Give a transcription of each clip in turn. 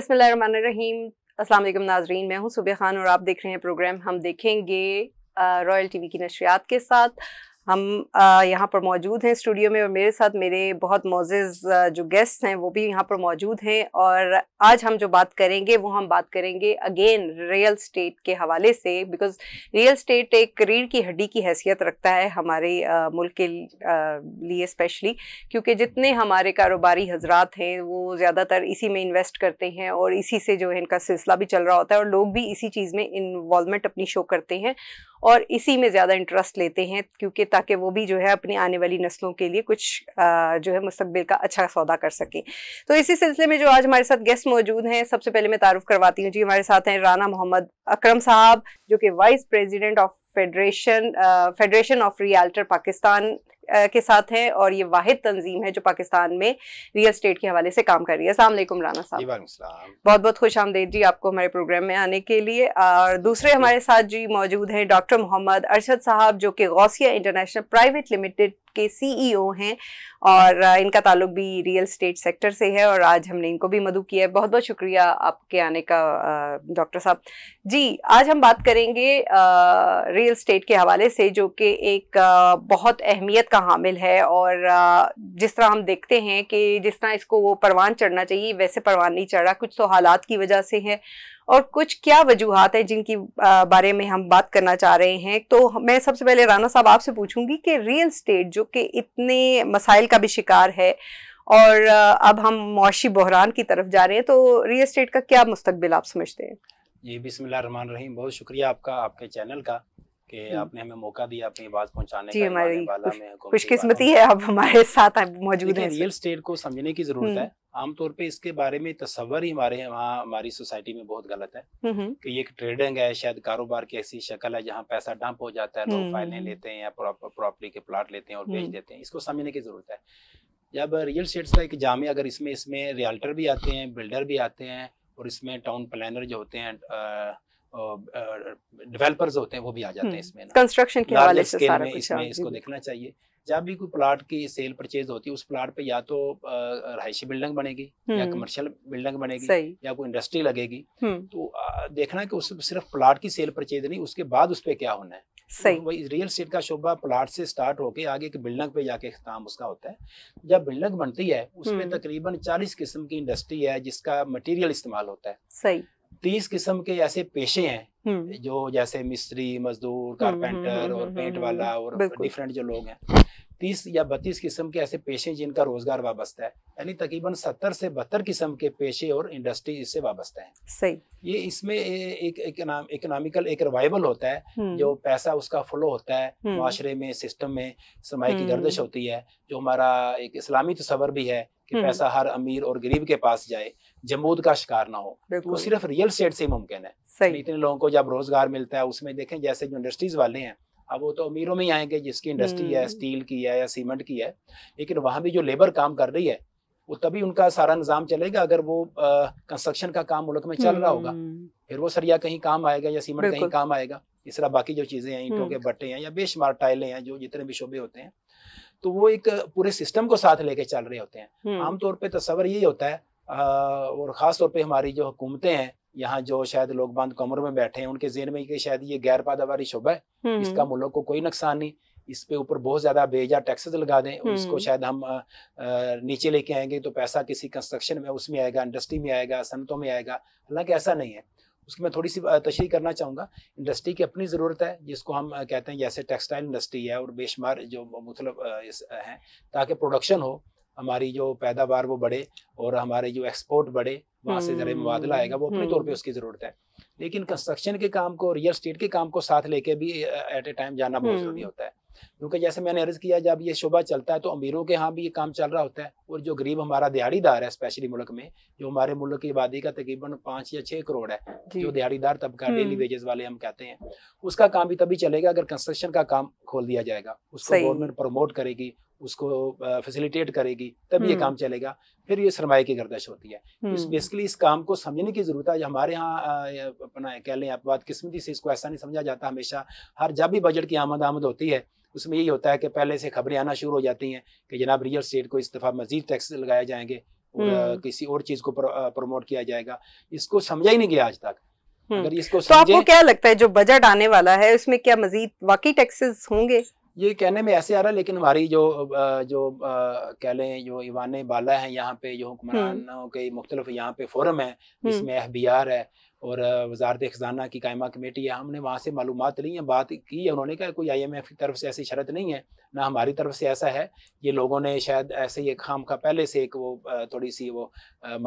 बिस्मिल्लाहिर्रहमानिर्रहीम अस्सलाम नाजरीन मैं हूँ सुबह खान और आप देख रहे हैं प्रोग्राम हम देखेंगे रॉयल टीवी की नशरियात के साथ हम यहाँ पर मौजूद हैं स्टूडियो में और मेरे साथ मेरे बहुत मोजेज जो गेस्ट हैं वो भी यहाँ पर मौजूद हैं और आज हम जो बात करेंगे वो हम बात करेंगे अगेन रियल स्टेट के हवाले से बिकॉज रियल स्टेट एक रीढ़ की हड्डी की हैसियत रखता है हमारे मुल्क के लिए स्पेशली क्योंकि जितने हमारे कारोबारी हजरात हैं वो ज़्यादातर इसी में इन्वेस्ट करते हैं और इसी से जो है इनका सिलसिला भी चल रहा होता है और लोग भी इसी चीज़ में इन्वॉलमेंट अपनी शो करते हैं और इसी में ज़्यादा इंटरेस्ट लेते हैं क्योंकि ताकि वो भी जो है अपनी आने वाली नस्लों के लिए कुछ जो है मुस्तबिल का अच्छा सौदा कर सकें तो इसी सिलसिले में जो आज हमारे साथ गेस्ट मौजूद हैं सबसे पहले मैं तारुफ करवाती हूँ जी हमारे साथ हैं राना मोहम्मद अक्रम साहब जो कि vice president of federation federation of realtor Pakistan के साथ है और ये वाहिद तंजीम है जो पाकिस्तान में रियल स्टेट के हवाले से काम कर रही है असलम राना साहब बहुत बहुत खुश आमदेद जी आपको हमारे प्रोग्राम में आने के लिए और दूसरे हमारे साथ जी मौजूद हैं डॉक्टर मोहम्मद अरशद साहब जो कि गौसिया इंटरनेशनल प्राइवेट लिमिटेड के सीईओ e हैं और इनका ताल्लुक भी रियल स्टेट सेक्टर से है और आज हमने इनको भी मधु किया है बहुत बहुत शुक्रिया आपके आने का डॉक्टर साहब जी आज हम बात करेंगे रियल स्टेट के हवाले से जो कि एक बहुत अहमियत का हामिल है और जिस तरह हम देखते हैं कि जिस तरह इसको वो परवान चढ़ना चाहिए वैसे परवान नहीं चढ़ रहा कुछ तो हालात की वजह से है और कुछ क्या वजूहत है जिनकी बारे में हम बात करना चाह रहे हैं तो मैं सबसे पहले राना साहब आपसे पूछूंगी कि रियल स्टेट जो कि इतने मसाइल का भी शिकार है और अब हम मुशी बहरान की तरफ जा रहे हैं तो रियल स्टेट का क्या मुस्तबिल आप समझते हैं जी बिसमिल्ल रहीम बहुत शुक्रिया आपका आपके चैनल का कि हम्म। आपने हमें मौका दिया अपनी आवाज पहुंचाने जी, का हमारी खुशकिस्मती है आप हमारे साथ मौजूद हैं रियल स्टेट को समझने की जरूरत हम्म। है आमतौर पे इसके बारे में तस्वर ही हमारे वहाँ हमारी सोसाइटी में बहुत गलत है हम्म, कि ये एक ट्रेडिंग है शायद कारोबार की ऐसी शक्ल है जहाँ पैसा डंप हो जाता है लोग फाइलें लेते हैं या प्रॉपर्टी के प्लाट लेते हैं और बेच देते हैं इसको समझने की जरूरत है जब रियल स्टेट का एक जामे अगर इसमें इसमें रियल्टर भी आते हैं बिल्डर भी आते हैं और इसमें टाउन प्लानर जो होते हैं डेवलपर्स होते हैं वो भी आ जाते हैं हम्म, इसमें कंस्ट्रक्शन के हवाले से सारा कुछ इसमें इसको देखना चाहिए जब भी कोई प्लाट की सेल परचेज होती है उस प्लाट पे या तो रहायशी बिल्डिंग बनेगी या कमर्शियल हम्म। बिल्डिंग बनेगी या कोई इंडस्ट्री लगेगी हम्म। तो देखना कि उस सिर्फ प्लाट की सेल परचेज नहीं उसके बाद उस पर क्या होना है तो सही वही रियल स्टेट का शोभा प्लाट से स्टार्ट होके आगे एक बिल्डिंग पे जाके काम उसका होता है जब बिल्डिंग बनती है उसमें तकरीबन चालीस किस्म की इंडस्ट्री है जिसका मटेरियल इस्तेमाल होता है सही तीस किस्म के ऐसे पेशे हैं हम्म। जो जैसे मिस्त्री मजदूर हम्म, हम्म, कारपेंटर और पेंट वाला और डिफरेंट जो लोग हैं तीस या बत्तीस किस्म के ऐसे पेशे जिनका रोजगार वाबस्ता है यानी तकरीबन सत्तर से बहत्तर किस्म के पेशे और इंडस्ट्री इससे वाबस्ता है सही ये इसमें एक इकोनॉमिकल एक, एक, एक रिवाइवल होता है जो पैसा उसका फ्लो होता है माशरे में सिस्टम में सरमाए की गर्दिश होती है जो हमारा एक इस्लामी तस्वर भी है कि हम्म। पैसा हर अमीर और गरीब के पास जाए जमूद का शिकार ना हो वो तो सिर्फ रियल स्टेट से ही मुमकिन है इतने लोगों को जब रोजगार मिलता है उसमें देखें जैसे जो इंडस्ट्रीज वाले हैं अब वो तो अमीरों में ही आएंगे जिसकी इंडस्ट्री है स्टील हम्म। की है या सीमेंट की है लेकिन वहां भी जो लेबर काम कर रही है वो तभी उनका सारा निज़ाम चलेगा अगर वो कंस्ट्रक्शन का काम मुल्क में चल रहा होगा हम्म। फिर वो सरिया कहीं काम आएगा या सीमेंट कहीं काम आएगा इस तरह बाकी जो चीज़ें हैं ईंटों के बट्टे हैं या बेशुमार टाइलें हैं जो जितने भी शोबे होते हैं तो वो एक पूरे सिस्टम को साथ लेके चल रहे होते हैं हम्म। आमतौर पर तस्वर यही होता है और ख़ास तौर पर हमारी जो हुकूमतें हैं यहाँ जो शायद लोग बंद कमरों में बैठे हैं उनके जेन में कि शायद ये गैर पैदावार शोभा है हम्म। इसका मुल्क को कोई नुकसान नहीं इस पे ऊपर बहुत ज्यादा बेजा टैक्सेस लगा दें और इसको हम्म। शायद हम नीचे लेके आएंगे तो पैसा किसी कंस्ट्रक्शन में उसमें आएगा इंडस्ट्री में आएगा सनतों में आएगा हालांकि ऐसा नहीं है उसकी मैं थोड़ी सी तशरी करना चाहूँगा इंडस्ट्री की अपनी ज़रूरत है जिसको हम कहते हैं जैसे टेक्सटाइल इंडस्ट्री है और बेशुमार जो मतलब हैं ताकि प्रोडक्शन हो हमारी जो पैदावार वो बढ़े और हमारे जो एक्सपोर्ट बढ़े वहाँ से ज़रा मुबादला आएगा वो अपने तौर पर हम्म। उसकी ज़रूरत है लेकिन कंस्ट्रक्शन के काम को रियल स्टेट के काम को साथ लेके भी एट ए टाइम जाना बहुत हम्म। ज़रूरी होता है क्योंकि जैसे मैंने अर्ज किया जब ये शोभा चलता है तो अमीरों के यहाँ भी ये काम चल रहा होता है और जो गरीब हमारा दिहाड़ीदार है स्पेशली मुल्क में जो हमारे मुल्क की आबादी का तकरीबन पांच या छह करोड़ है जो दिहाड़ीदार तबका डेली हम्म। वेजेस वाले हम कहते हैं उसका काम भी तभी चलेगा अगर कंस्ट्रक्शन का काम खोल दिया जाएगा उसको गवर्नमेंट प्रमोट करेगी उसको फैसिलिटेट करेगी तब ये हम्म। काम चलेगा फिर ये सरमाए की गर्दश होती है हम्म। इस बेसिकली इस काम को समझने की ज़रूरत है हमारे यहाँ अपना कह लें आप बात किस्मती से इसको ऐसा नहीं समझा जाता हमेशा हर जब भी बजट की आमद आमद होती है उसमें यही होता है कि पहले से खबरें आना शुरू हो जाती हैं कि जनाब रियल स्टेट को इस दफ़ा मजीद टैक्स लगाए जाएंगे और हम्म। किसी और चीज़ को प्रमोट किया जाएगा इसको समझा ही नहीं गया आज तक हम्म। अगर इसको तो आपको क्या लगता है जो बजट आने वाला है उसमें क्या मजीद वाकई टैक्सेस होंगे ये कहने में ऐसे आ रहा है लेकिन हमारी जो जो कह लें जो ईवान बाला है यहाँ पे जो हुक्मरानों हम्म। के मुख्तलिफ यहाँ पे फोरम है जिसमें एफ बी आर है और वजारत ख़जाना की कायमा कमेटी है हमने वहाँ से मालूम ली है बात की है उन्होंने कहा कोई आई एम एफ़ की तरफ से ऐसी शरत नहीं है ना हमारी तरफ से ऐसा है ये लोगों ने शायद ऐसे ही खाम का पहले से एक वो थोड़ी सी वो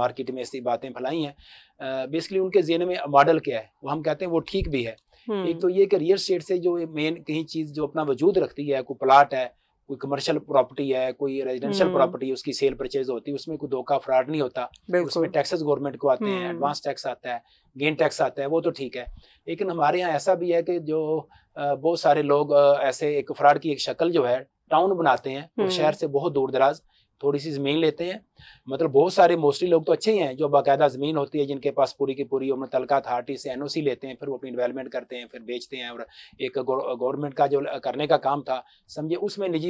मार्केट में ऐसी बातें फैलाई हैं बेसिकली उनके जेन में मॉडल क्या है वो हम कहते हैं वो ठीक भी है एक तो ये कि रियल स्टेट से जो मेन कहीं चीज़ जो अपना वजूद रखती है कोई प्लाट है कोई कमर्शियल प्रॉपर्टी है कोई रेजिडेंशियल प्रॉपर्टी हम्म। है उसकी सेल परचेज होती है उसमें कोई धोखा फ्रॉड नहीं होता उसमें टैक्सेस गवर्नमेंट को आते हैं एडवांस हम्म। टैक्स आता है गेन टैक्स आता है वो तो ठीक है लेकिन हमारे यहाँ ऐसा भी है कि जो बहुत सारे लोग ऐसे एक फ्रॉड की एक शक्ल जो है टाउन बनाते हैं हम्म। शहर से बहुत दूर दराज थोड़ी सी ज़मीन लेते हैं मतलब बहुत सारे मोस्टली लोग तो अच्छे ही हैं जो बाकायदा ज़मीन होती है जिनके पास पूरी की पूरी उम्र तलका अथार्टी से एनओसी लेते हैं फिर वो अपनी डेवलपमेंट करते हैं फिर बेचते हैं और एक गवर्नमेंट का जो करने का काम था समझे उसमें निजी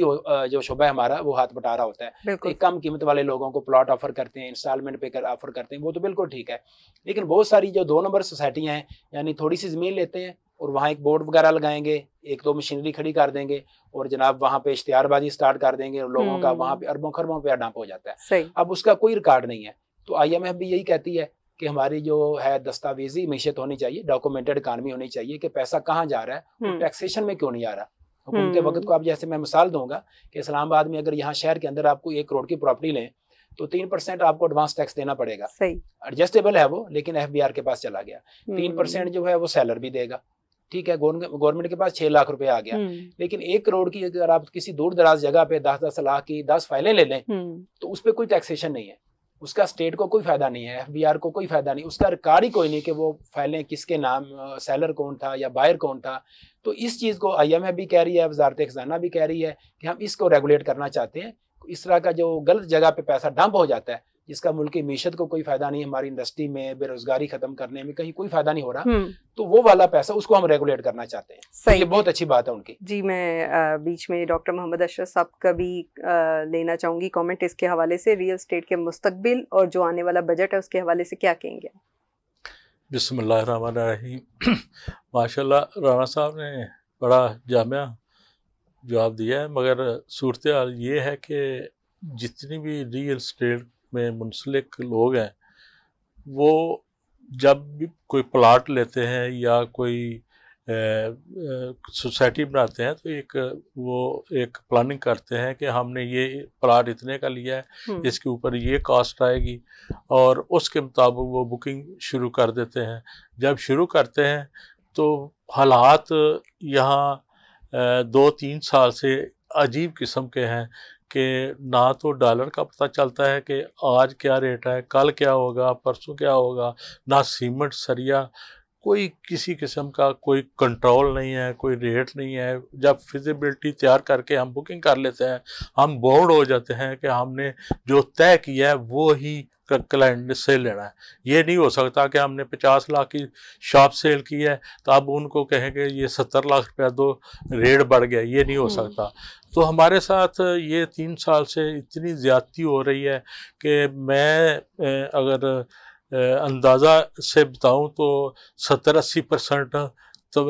जो शुबा हमारा वो हाथ बटा रहा होता है एक कम कीमत वाले लोगों को प्लाट ऑफर करते हैं इंस्टॉलमेंट पे कर ऑफर करते हैं वो तो बिल्कुल ठीक है लेकिन बहुत सारी जो दो नंबर सोसाइटियाँ हैं यानी थोड़ी सी ज़मीन लेते हैं और वहाँ एक बोर्ड वगैरह लगाएंगे एक दो मशीनरी खड़ी कर देंगे और जनाब वहाँ पे इश्तेहारबाजी स्टार्ट कर देंगे और लोगों का वहाँ पे हम्म। अरबों खरबों पे डांप हो जाता है अब उसका कोई रिकॉर्ड नहीं है तो आई एम भी यही कहती है कि हमारी जो है दस्तावेजी मीशत होनी चाहिए डॉक्यूमेंटेड इकानमी होनी चाहिए कि पैसा कहाँ जा रहा है और हम्म। टैक्सेशन में क्यों नहीं आ रहा हुकूमत हम्म। वक्त को आप जैसे मैं मिसाल दूंगा कि इस्लामाबाद में अगर यहाँ शहर के अंदर आपको एक करोड़ की प्रॉपर्टी लें तो तीन परसेंट आपको एडवांस टैक्स देना पड़ेगा एडजस्टेबल है वो लेकिन एफ के पास चला गया तीन परसेंट जो है वो सैलर भी देगा ठीक है गवर्नमेंट के पास छह लाख रुपए आ गया हम्म। लेकिन एक करोड़ की अगर आप किसी दूर दराज जगह पे दस दस लाख की दस फाइलें ले लें हम्म। तो उस पर कोई टैक्सेशन नहीं है उसका स्टेट को कोई फायदा नहीं है एफ को कोई फायदा नहीं उसका रिकॉर्ड ही कोई नहीं कि वो फाइलें किसके नाम सेलर कौन था या बायर कौन था तो इस चीज़ को आई एम भी कह रही है वजारत खजाना भी कह रही है कि हम इसको रेगुलेट करना चाहते हैं इस तरह का जो गलत जगह पे पैसा डंप हो जाता है जिसका मुल्क मीशत को कोई फायदा नहीं हमारी इंडस्ट्री में बेरोजगारी खत्म करने में कहीं कोई फायदा नहीं हो रहा हम्म। तो वो वाला पैसा उसको हम रेगुलेट करना चाहते हैं तो सही ये बहुत अच्छी बात है उनकी जी मैं बीच में डॉक्टर मोहम्मद अशरफ साहब का भी लेना चाहूंगी कॉमेंट इसके हवाले से रियल स्टेट के मुस्तबिल और जो आने वाला बजट है उसके हवाले से क्या कहेंगे बिसमीम माशा राणा साहब ने बड़ा जामिया जवाब दिया है मगर सूरत ये है कि जितनी भी रियल स्टेट में मुंसलिक लोग हैं वो जब भी कोई प्लाट लेते हैं या कोई सोसाइटी बनाते हैं तो एक वो एक प्लानिंग करते हैं कि हमने ये प्लाट इतने का लिया है हम्म। इसके ऊपर ये कॉस्ट आएगी और उसके मुताबिक वो बुकिंग शुरू कर देते हैं जब शुरू करते हैं तो हालात यहाँ दो तीन साल से अजीब किस्म के हैं कि ना तो डॉलर का पता चलता है कि आज क्या रेट है कल क्या होगा परसों क्या होगा ना सीमेंट सरिया कोई किसी किस्म का कोई कंट्रोल नहीं है कोई रेट नहीं है जब फिजिबिलिटी तैयार करके हम बुकिंग कर लेते हैं हम बोर्ड हो जाते हैं कि हमने जो तय किया है वो ही क्लाइंट से लेना है ये नहीं हो सकता कि हमने पचास लाख की शॉप सेल की है तो अब उनको कहें कि ये सत्तर लाख रुपया दो रेट बढ़ गया ये नहीं हो हम्म। सकता तो हमारे साथ ये तीन साल से इतनी ज़्यादती हो रही है कि मैं अगर अंदाज़ा से बताऊं तो सत्तर अस्सी परसेंट तो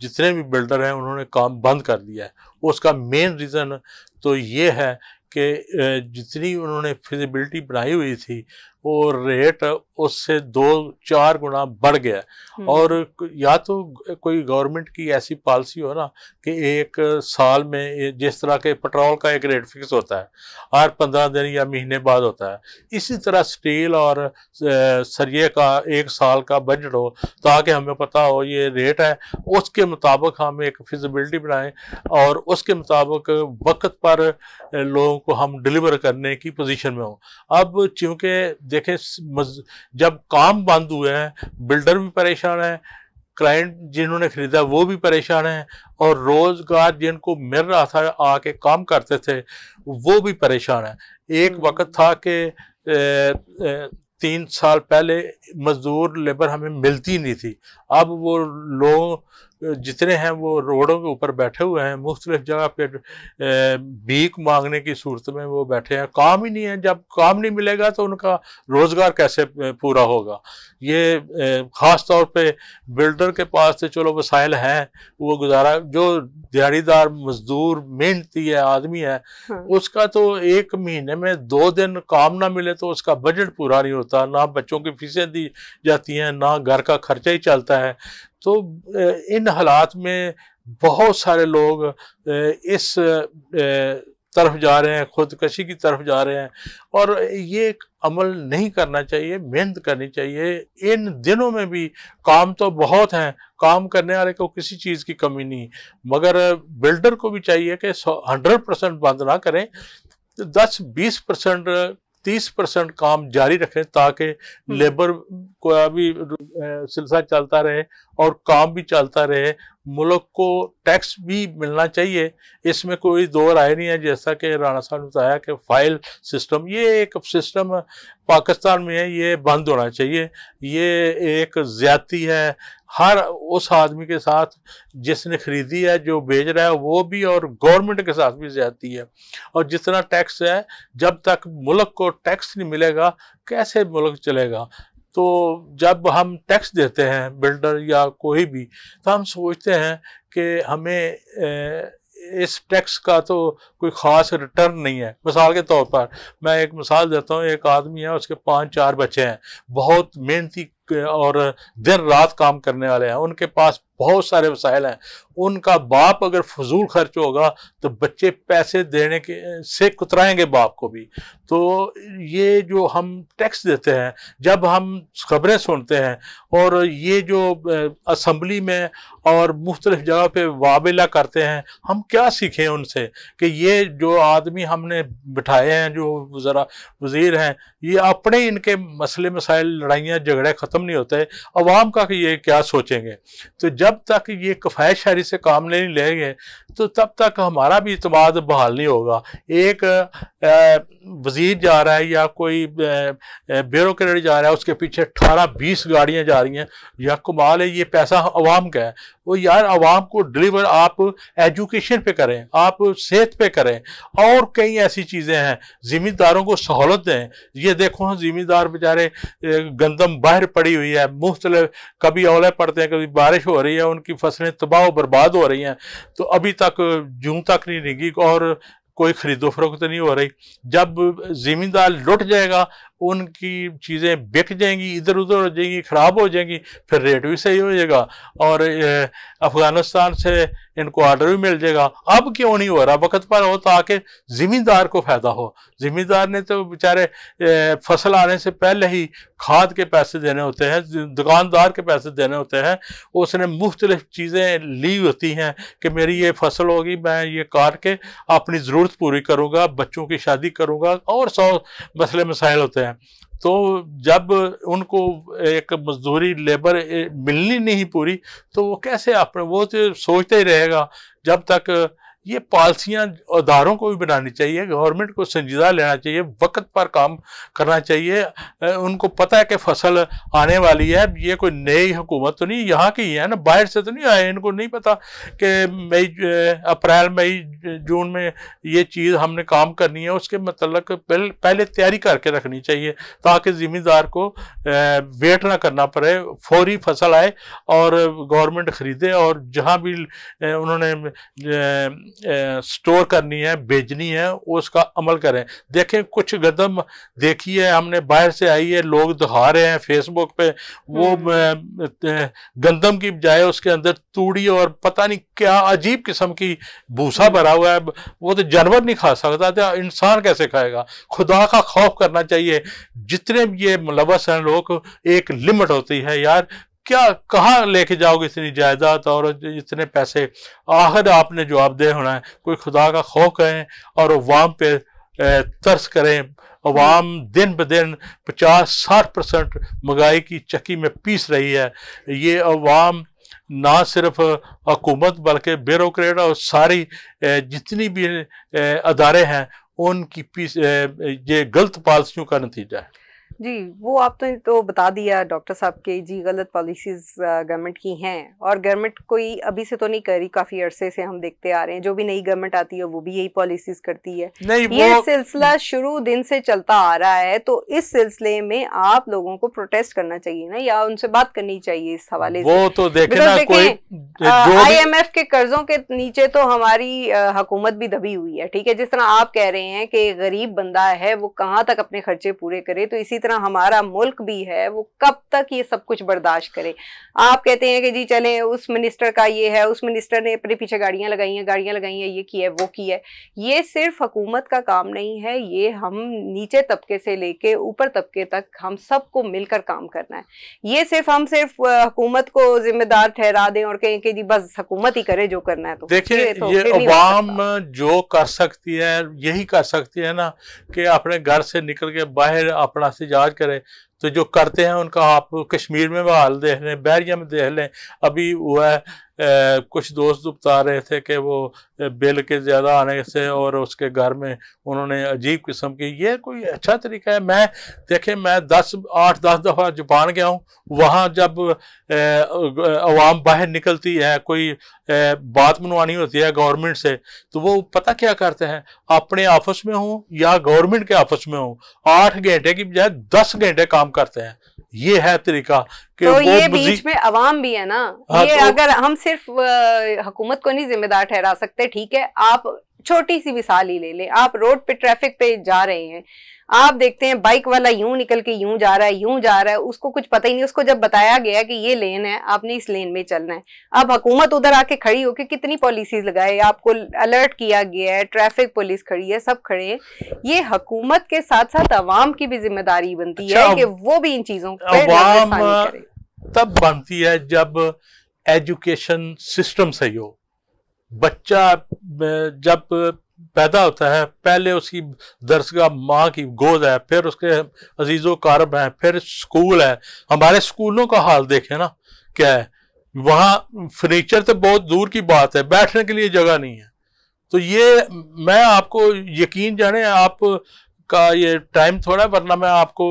जितने भी बिल्डर हैं उन्होंने काम बंद कर दिया है उसका मेन रीज़न तो ये है कि जितनी उन्होंने फिजिबिलिटी बनाई हुई थी वो रेट उससे दो चार गुना बढ़ गया हम्म। और या तो कोई गवर्नमेंट की ऐसी पॉलिसी हो ना कि एक साल में जिस तरह के पेट्रोल का एक रेट फिक्स होता है हर पंद्रह दिन या महीने बाद होता है इसी तरह स्टील और सरिये का एक साल का बजट हो ताकि हमें पता हो ये रेट है उसके मुताबिक हम एक फिजिबिलिटी बनाएं और उसके मुताबिक वक्त पर लोगों को हम डिलीवर करने की पोजिशन में हों अब चूँकि देखें जब काम बंद हुए हैं बिल्डर भी परेशान हैं क्लाइंट जिन्होंने खरीदा वो भी परेशान हैं और रोजगार जिनको मिल रहा था आके काम करते थे वो भी परेशान है एक हम्म। वक्त था कि तीन साल पहले मजदूर लेबर हमें मिलती नहीं थी अब वो लोग जितने हैं वो रोडों के ऊपर बैठे हुए हैं मुख्तलिफ जगह पे भीख मांगने की सूरत में वो बैठे हैं काम ही नहीं है जब काम नहीं मिलेगा तो उनका रोज़गार कैसे पूरा होगा ये ख़ास तौर पे बिल्डर के पास तो चलो वसाइल हैं वो गुजारा जो दिहाड़ीदार मजदूर मेहनती है आदमी है हाँ। उसका तो एक महीने में दो दिन काम ना मिले तो उसका बजट पूरा नहीं होता ना बच्चों की फीसें दी जाती हैं ना घर का खर्चा ही चलता है तो इन हालात में बहुत सारे लोग इस तरफ जा रहे हैं खुदकशी की तरफ जा रहे हैं और ये अमल नहीं करना चाहिए मेहनत करनी चाहिए इन दिनों में भी काम तो बहुत हैं काम करने वाले को किसी चीज़ की कमी नहीं मगर बिल्डर को भी चाहिए कि हंड्रेड परसेंट बंद ना करें तो दस बीस परसेंट तीस परसेंट काम जारी रखें ताकि हम्म। लेबर को अभी सिलसिला चलता रहे और काम भी चलता रहे मुल्क को टैक्स भी मिलना चाहिए इसमें कोई दो राय नहीं है जैसा कि राणा साहब ने बताया कि फाइल सिस्टम ये एक सिस्टम पाकिस्तान में है ये बंद होना चाहिए ये एक ज्यादती है हर उस आदमी के साथ जिसने खरीदी है जो बेच रहा है वो भी और गवर्नमेंट के साथ भी ज्यादती है और जितना टैक्स है जब तक मुल्क को टैक्स नहीं मिलेगा कैसे मुल्क चलेगा तो जब हम टैक्स देते हैं बिल्डर या कोई भी तो हम सोचते हैं कि हमें इस टैक्स का तो कोई ख़ास रिटर्न नहीं है मिसाल के तौर पर मैं एक मिसाल देता हूँ एक आदमी है उसके पांच चार बच्चे हैं बहुत मेहनती और दिन रात काम करने वाले हैं उनके पास बहुत सारे वसाइल हैं उनका बाप अगर फजूल खर्च होगा तो बच्चे पैसे देने के से कुतराएंगे बाप को भी तो ये जो हम टैक्स देते हैं जब हम खबरें सुनते हैं और ये जो असम्बली में और मुख्तलिफ जगह पे वाबिला करते हैं हम क्या सीखें उनसे कि ये जो आदमी हमने बिठाए हैं जो ज़रा वज़ीर हैं ये अपने इनके मसले मसाइल लड़ाइयाँ झगड़े ख़त्म नहीं होते अवाम का कि ये क्या सोचेंगे तो जब जब तक ये कफायत शारी से काम नहीं लेंगे तो तब तक हमारा भी इतमाद बहाल नहीं होगा एक वजीर जा रहा है या कोई ब्यूरोट जा रहा है उसके पीछे अठारह बीस गाड़ियाँ जा रही हैं या कमाल है ये पैसा आवाम का है वो यार आवाम को डिलीवर आप एजुकेशन पे करें आप सेहत पे करें और कई ऐसी चीज़ें हैं ज़िम्मेदारों को सहूलत दें ये देखो हम ज़िम्मेदार बेचारे गंदम बाहर पड़ी हुई है मुख्तलिफ कभी ओले पड़ते हैं कभी बारिश हो रही है उनकी फसलें तबाह बर्बाद हो रही हैं तो अभी तक तक जू तक नहीं रहेगी और कोई खरीदो फरोख्त नहीं हो रही जब ज़मींदार लुट जाएगा उनकी चीज़ें बिक जाएंगी इधर उधर हो जाएंगी ख़राब हो जाएंगी फिर रेट भी सही हो जाएगा और अफ़गानिस्तान से इनको ऑर्डर भी मिल जाएगा अब क्यों नहीं हो रहा वक्त पर हो ताकि ज़िमींदार को फ़ायदा हो ज़िमींदार ने तो बेचारे फसल आने से पहले ही खाद के पैसे देने होते हैं दुकानदार के पैसे देने होते हैं उसने मुख्तलिफ चीज़ें ली होती हैं कि मेरी ये फसल होगी मैं ये काट के अपनी ज़रूरत पूरी करूँगा बच्चों की शादी करूँगा और सौ मसले मसाइल होते हैं हैं तो जब उनको एक मजदूरी लेबर मिलनी नहीं पूरी तो वो कैसे अपने वो तो सोचते ही रहेगा जब तक ये पॉलिसियाँ अदारों को भी बनानी चाहिए गवर्नमेंट को संजीदा लेना चाहिए वक्त पर काम करना चाहिए उनको पता है कि फसल आने वाली है ये कोई नई हुकूमत तो नहीं यहाँ की ही है ना बाहर से तो नहीं आए इनको नहीं पता कि मई अप्रैल मई जून में ये चीज़ हमने काम करनी है उसके मतलब पहले तैयारी करके रखनी चाहिए ताकि ज़िम्मेदार को वेट ना करना पड़े फौरी फसल आए और गवर्नमेंट ख़रीदे और जहाँ भी उन्होंने स्टोर करनी है भेजनी है उसका अमल करें देखें कुछ गदम देखी है हमने बाहर से आई है लोग दिखा रहे हैं फेसबुक पे वो हम्म। गंदम की बजाय उसके अंदर तूड़ी और पता नहीं क्या अजीब किस्म की भूसा हम्म। भरा हुआ है वो तो जानवर नहीं खा सकता था इंसान कैसे खाएगा खुदा का खौफ करना चाहिए जितने भी ये मुलवस हैं लोग एक लिमिट होती है यार क्या कहाँ लेके जाओगे इतनी जायदाद और इतने पैसे आखिर आपने जवाब दे होना है कोई खुदा का खौफ करें और वाम पे तर्स करें अवाम दिन ब दिन पचास साठ परसेंट महंगाई की चक्की में पीस रही है ये अवाम ना सिर्फ हुकूमत बल्कि ब्यूरोक्रेट और सारी जितनी भी अदारे हैं उनकी पीस ये गलत पॉलिसियों का नतीजा है जी वो आपने तो बता दिया डॉक्टर साहब के जी गलत पॉलिसीज़ गवर्नमेंट की हैं और गवर्नमेंट कोई अभी से तो नहीं करी काफ़ी अरसे से हम देखते आ रहे हैं जो भी नई गवर्नमेंट आती है वो भी यही पॉलिसीज़ करती है नहीं, ये सिलसिला शुरू दिन से चलता आ रहा है तो इस सिलसिले में आप लोगों को प्रोटेस्ट करना चाहिए ना या उनसे बात करनी चाहिए इस हवाले वो से तो देखें आई के कर्जों के नीचे तो हमारी हुकूमत भी दबी हुई है ठीक है जिस तरह आप कह रहे हैं कि गरीब बंदा है वो कहाँ तक अपने खर्चे पूरे करे तो इसी जितना हमारा मुल्क भी है वो कब तक ये सब कुछ बर्दाश्त करे आप कहते हैं कि जी चले उस मिनिस्टर का ये है उस मिनिस्टर ने अपने पीछे गाड़ियां लगाई हैं गाड़ियां लगाई हैं ये किया है वो किया है ये सिर्फ हुकूमत का काम नहीं है ये हम नीचे तबके से लेके ऊपर तबके तक हम सबको मिलकर काम करना है ये सिर्फ हम सिर्फ हुकूमत को जिम्मेदार ठहरा दें और कहें कि जी बस हुकूमत ही करे जो करना है तो देखिए ये अवाम तो जो कर सकती है यही कर सकती है ना कि अपने घर से निकल के बाहर अपना से जांच करें तो जो करते हैं उनका आप कश्मीर में हाल देख लें बहरिया में देख लें अभी वो है कुछ दोस्त बता रहे थे कि वो बिल के ज़्यादा आने से और उसके घर में उन्होंने अजीब किस्म की ये कोई अच्छा तरीका है मैं देखे मैं दस आठ दस दफ़ा जापान गया हूँ वहाँ जब आवाम बाहर निकलती है कोई बात मनवानी होती है गवर्नमेंट से तो वो पता क्या करते हैं अपने ऑफिस में हूँ या गवर्नमेंट के ऑफिस में हूँ आठ घंटे की बजाय दस घंटे काम करते हैं ये है तरीका तो ये बीच में अवाम भी है ना हाँ, ये तो अगर हम सिर्फ हुकूमत को नहीं जिम्मेदार ठहरा सकते ठीक है आप छोटी सी मिसाल ही ले लें आप रोड पे ट्रैफिक पे जा रहे हैं आप देखते हैं बाइक वाला यूं निकल के यूं जा रहा है यूं जा रहा है उसको कुछ पता ही नहीं उसको जब बताया गया कि ये लेन है आपने इस लेन में चलना है अब हुकूमत उधर आके खड़ी होकर कितनी पॉलिसीज लगाए आपको अलर्ट किया गया है ट्रैफिक पुलिस खड़ी है सब खड़े हैं ये हकूमत के साथ साथ आवाम की भी जिम्मेदारी बनती है अच्छा, कि वो भी इन चीजों को तब बनती है जब एजुकेशन सिस्टम सही हो बच्चा जब पैदा होता है पहले उसकी दरसगा माँ की गोद है फिर उसके अजीज़ो कारब हैं फिर स्कूल है हमारे स्कूलों का हाल देखें ना क्या है वहाँ फर्नीचर तो बहुत दूर की बात है बैठने के लिए जगह नहीं है तो ये मैं आपको यकीन जाने आप का ये टाइम थोड़ा वरना मैं आपको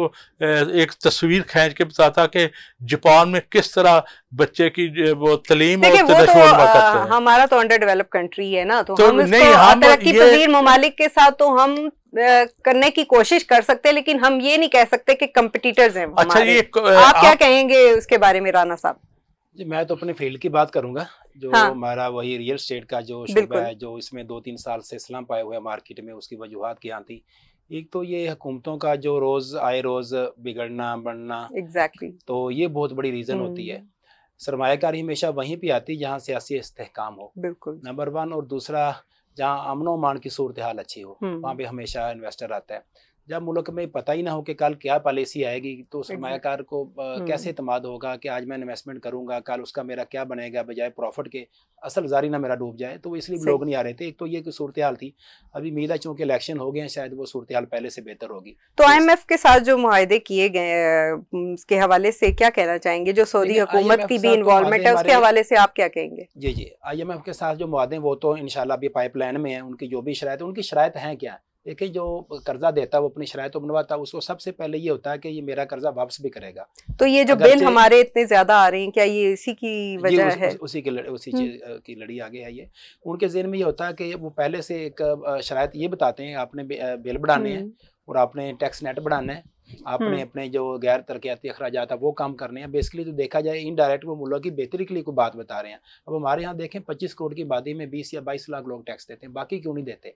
एक तस्वीर खींच के बताता कि जापान में किस तरह बच्चे की वो तलीम और वो तो, आ, हमारा तो अंडर डेवलप कंट्री है ना तो, तो हम नहीं हम तरक्की पजीर ममालिक के साथ तो हम करने की कोशिश कर सकते हैं लेकिन हम ये नहीं कह सकते कि कंपटीटर्स हैं अच्छा ये आप क्या कहेंगे उसके बारे में राना साहब जी मैं तो अपने फील्ड की बात करूंगा जो हाँ। हमारा हाँ। वही रियल स्टेट का जो शुबा है जो इसमें दो तीन साल से इस्लाम पाए हुए मार्केट में उसकी वजूहत क्या थी एक तो ये हुकूमतों का जो रोज आए रोज बिगड़ना बढ़ना एग्जैक्टली exactly. तो ये बहुत बड़ी रीजन होती है हम्म। सरमाकारी हमेशा वहीं पे आती है जहाँ सियासी इस्तेकाम हो बिल्कुल नंबर वन और दूसरा जहाँ अमनो मान की सूरत हाल अच्छी हो हम्म। वहाँ पे हमेशा इन्वेस्टर आता है जब मुल्क में पता ही ना हो कि कल क्या पॉलिसी आएगी तो सरमाकार को कैसे इतमाद होगा कि आज मैं इन्वेस्टमेंट करूंगा कल उसका मेरा क्या बनेगा बजाय प्रॉफिट के असल जारी ना मेरा डूब जाए तो इसलिए लोग नहीं आ रहे थे एक तो ये सूरत हाल थी अभी मीदा चूंकि इलेक्शन हो गए हैं शायद वो सूरत हाल पहले से बेहतर होगी तो, तो आई एम एफ के साथ जो माहे किए गए उसके हवाले से क्या कहना चाहेंगे जो सऊदी हुकूमत की भी इन्वॉल्वमेंट है उसके हवाले से आप क्या कहेंगे जी जी आई एम एफ के साथ जो मुआदे वो तो इनशाला अभी पाइपलाइन में है उनकी जो भी शराय तो उनकी शराय हैं क्या देखिए जो कर्जा देता है वो अपनी शराय तो बनवाता है उसको सबसे पहले ये होता है कि ये मेरा कर्जा वापस भी करेगा तो ये जो बिल हमारे इतने ज्यादा आ रहे हैं क्या ये इसी की वजह उस, है उस, उसी की लड़, उसी चीज की लड़ी आगे है ये उनके जेन में ये होता है कि वो पहले से एक शराय तो ये बताते हैं आपने बिल बढ़ाने हैं और आपने टैक्स नेट बढ़ाना है आपने अपने जो गैर तरक्याती अखराज है वो काम करने हैं बेसिकली तो देखा जाए इनडायरेक्ट वो मुल्क की बेहतरी के लिए कोई बात बता रहे हैं अब हमारे यहाँ देखें पच्चीस करोड़ की आबादी में बीस या बाईस लाख लोग टैक्स देते हैं बाकी क्यों नहीं देते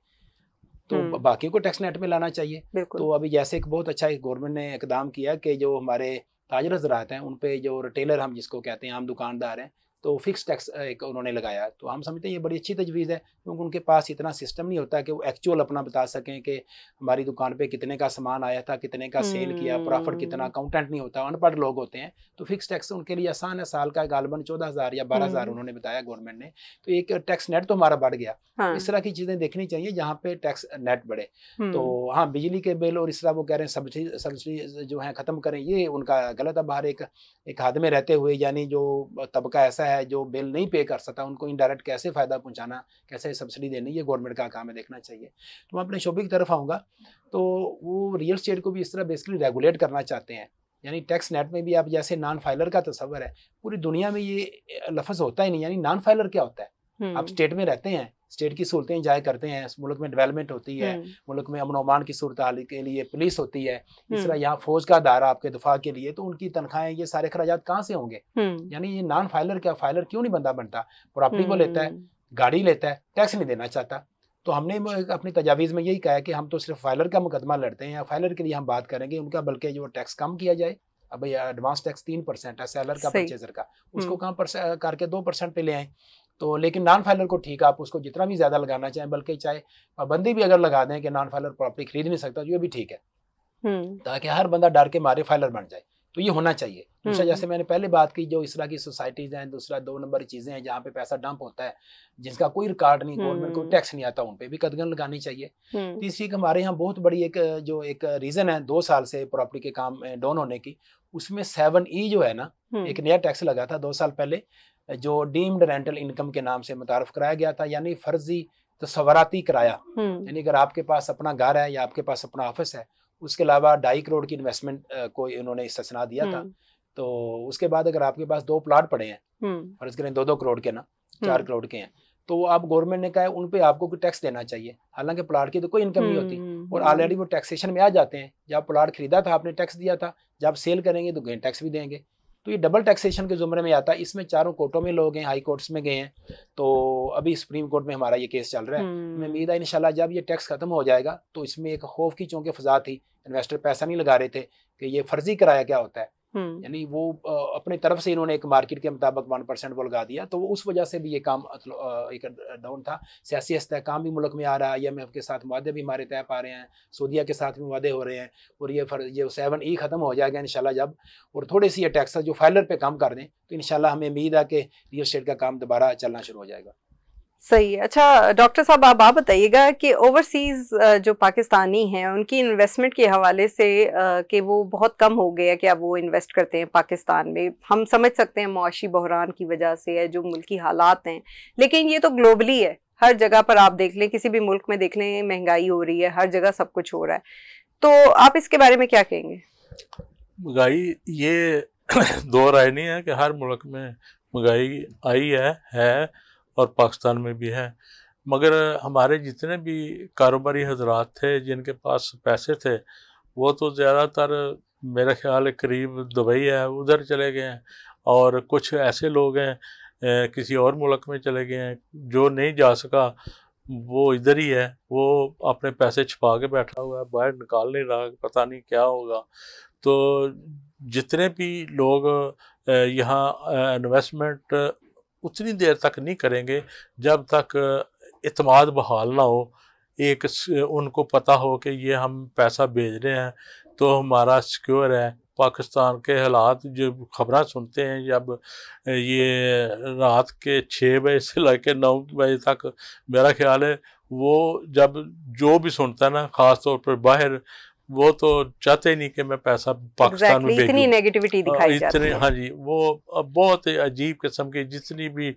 तो हम्म। बाकी को टैक्स नेट में लाना चाहिए तो अभी जैसे एक बहुत अच्छा गवर्नमेंट ने इकदाम किया कि जो हमारे ताजर जरात हैं उन पे जो रिटेलर हम जिसको कहते हैं आम दुकानदार हैं तो फिक्स टैक्स एक उन्होंने लगाया तो हम समझते हैं ये बड़ी अच्छी तजवीज़ है क्योंकि उनके पास इतना सिस्टम नहीं होता कि वो एक्चुअल अपना बता सकें कि हमारी दुकान पे कितने का सामान आया था कितने का सेल किया प्रॉफिट कितना अकाउंटेंट हम्म। नहीं होता अनपढ़ लोग होते हैं तो फिक्स टैक्स उनके लिए आसान है साल का गालबन चौदह हज़ार या बारह हज़ार हम्म। उन्होंने बताया गवर्नमेंट ने तो एक टैक्स नेट तो हमारा बढ़ गया हाँ। इस तरह की चीज़ें देखनी चाहिए जहाँ पे टैक्स नेट बढ़े तो हम्म। हाँ बिजली के बिल और इस तरह वो कह रहे हैं सब्सिडी सब्सिडी जो है ख़त्म करें ये उनका गलत अब बाहर एक हाथ में रहते हुए यानी जो तबका ऐसा है जो बिल नहीं पे कर सकता उनको इनडायरेक्ट कैसे फ़ायदा पहुंचाना कैसे सब्सिडी देनी ये गवर्नमेंट का काम है देखना चाहिए तो मैं अपने शोबे की तरफ आऊँगा तो वो रियल स्टेट को भी इस तरह बेसिकली रेगुलेट करना चाहते हैं यानी टैक्स नेट में भी आप जैसे नॉन फाइलर का तस्वर है पूरी दुनिया में ये लफज होता ही नहीं यानी नॉन फाइलर क्या होता है आप स्टेट हम्म। में रहते हैं स्टेट की सहूलतें इंजॉय करते हैं मुल्क में डेवलपमेंट होती है हम्म। मुल्क में अमन अमान की सूरत के लिए पुलिस होती है इस तरह हम्म। यहाँ फौज का दायरा आपके दफा के लिए तो उनकी तनख्वाहें ये सारे अखराज कहाँ से होंगे हम्म। यानी ये नॉन फाइलर क्या फाइलर क्यों नहीं बंदा बनता प्रॉपर्टी को लेता है गाड़ी लेता है टैक्स नहीं देना चाहता तो हमने अपनी तजावीज़ में यही कहा कि हम तो सिर्फ फाइलर का मुकदमा लड़ते हैं फाइलर के लिए हम बात करेंगे उनका बल्कि जो टैक्स कम किया जाए अब एडवांस टैक्स तीन परसेंट है सैलर का परचेजर का उसको कहाँ करके दो परसेंट पे ले आए तो लेकिन नॉन फाइलर को ठीक है आप उसको जितना भी ज़्यादा लगाना चाहें बल्कि चाहे पाबंदी भी अगर लगा दें कि नॉन फाइलर प्रॉपर्टी खरीद नहीं सकता तो ये भी ठीक है हम्म। ताकि हर बंदा डर के मारे फाइलर बन जाए तो ये होना चाहिए दूसरा हम्म, जैसे हम्म। मैंने पहले बात की जो इस तरह की सोसाइटीज हैं दूसरा दो नंबर चीजें हैं जहाँ पे पैसा डंप होता है जिसका कोई रिकॉर्ड नहीं गवर्नमेंट को हम्म। टैक्स नहीं आता उन पे भी कदगन लगानी चाहिए तीसरी हमारे यहाँ बहुत बड़ी एक जो एक रीजन है दो साल से प्रॉपर्टी के काम डाउन होने की उसमें सेवन ई जो है ना एक नया टैक्स लगा था दो साल पहले जो डीम्ड रेंटल इनकम के नाम से मुतारफ कराया गया था यानी फर्जी सवराती किराया यानी अगर आपके पास अपना घर है या आपके पास अपना ऑफिस है उसके अलावा ढाई करोड़ की इन्वेस्टमेंट को इन्होंने इस्तना दिया था हम्म। तो उसके बाद अगर आपके पास दो प्लाट पड़े हैं और हम्म। इसके दो दो करोड़ के ना चार हम्म। करोड़ के हैं तो आप गवर्नमेंट ने कहा है उन आपको कोई टैक्स देना चाहिए हालांकि प्लाट की तो कोई इनकम नहीं होती और ऑलरेडी वो टैक्सेशन में आ जाते हैं जब प्लाट खरीदा था तो आपने टैक्स दिया था जब सेल करेंगे तो गेन टैक्स भी देंगे तो ये डबल टैक्सेशन के ज़ुमरे में आता है इसमें चारों कोर्टों में लोग हैं हाई कोर्ट्स में गए हैं तो अभी सुप्रीम कोर्ट में हमारा ये केस चल रहा है हम्म। मैं उम्मीद है इनशाला जब ये टैक्स खत्म हो जाएगा तो इसमें एक खौफ की चूंकि फजा थी इन्वेस्टर पैसा नहीं लगा रहे थे कि ये फर्जी किराया क्या होता है यानी वो अपने तरफ से इन्होंने एक मार्केट के मुताबिक वन परसेंट वो लगा दिया तो उस वजह से भी ये काम एक डाउन था सियासी इस्तेकाम भी मुल्क में आ रहा है आई एम के साथ वादे भी हमारे तय पा रहे हैं सऊदिया के साथ भी वादे हो रहे हैं और ये फर ये सेवन ई ख़त्म हो जाएगा इन जब और थोड़े सी ये टैक्स जो फाइलर पर काम कर दें तो इन हमें उम्मीद है कि रियल स्टेट का काम दोबारा चलना शुरू हो जाएगा सही है अच्छा डॉक्टर साहब आप आप बताइएगा कि ओवरसीज जो पाकिस्तानी हैं उनकी इन्वेस्टमेंट के हवाले से कि वो बहुत कम हो गया क्या वो इन्वेस्ट करते हैं पाकिस्तान में हम समझ सकते हैं मुआशी बहरान की वजह से है जो मुल्की हालात हैं लेकिन ये तो ग्लोबली है हर जगह पर आप देख लें किसी भी मुल्क में देख लें महंगाई हो रही है हर जगह सब कुछ हो रहा है तो आप इसके बारे में क्या कहेंगे महंगाई ये दो राय नहीं है कि हर मुल्क में महंगाई आई है है और पाकिस्तान में भी हैं मगर हमारे जितने भी कारोबारी हजरात थे जिनके पास पैसे थे वो तो ज़्यादातर मेरा ख्याल करीब दुबई है उधर चले गए हैं और कुछ ऐसे लोग हैं किसी और मुल्क में चले गए हैं जो नहीं जा सका वो इधर ही है वो अपने पैसे छिपा के बैठा हुआ है बाहर निकाल नहीं रहा पता नहीं क्या होगा तो जितने भी लोग यहाँ इन्वेस्टमेंट उतनी देर तक नहीं करेंगे जब तक इतमाद बहाल ना हो एक उनको पता हो कि ये हम पैसा भेज रहे हैं तो हमारा सिक्योर है पाकिस्तान के हालात जो खबरें सुनते हैं जब ये रात के छः बजे से लेकर नौ बजे तक मेरा ख्याल है वो जब जो भी सुनता है ना ख़ास तौर पर बाहर वो तो चाहते ही नहीं कि मैं पैसा पाकिस्तान exactly, में इतनी नेगेटिविटी हाँ, दिखाई इतने, जाती है हाँ जी वो बहुत अजीब किस्म की जितनी भी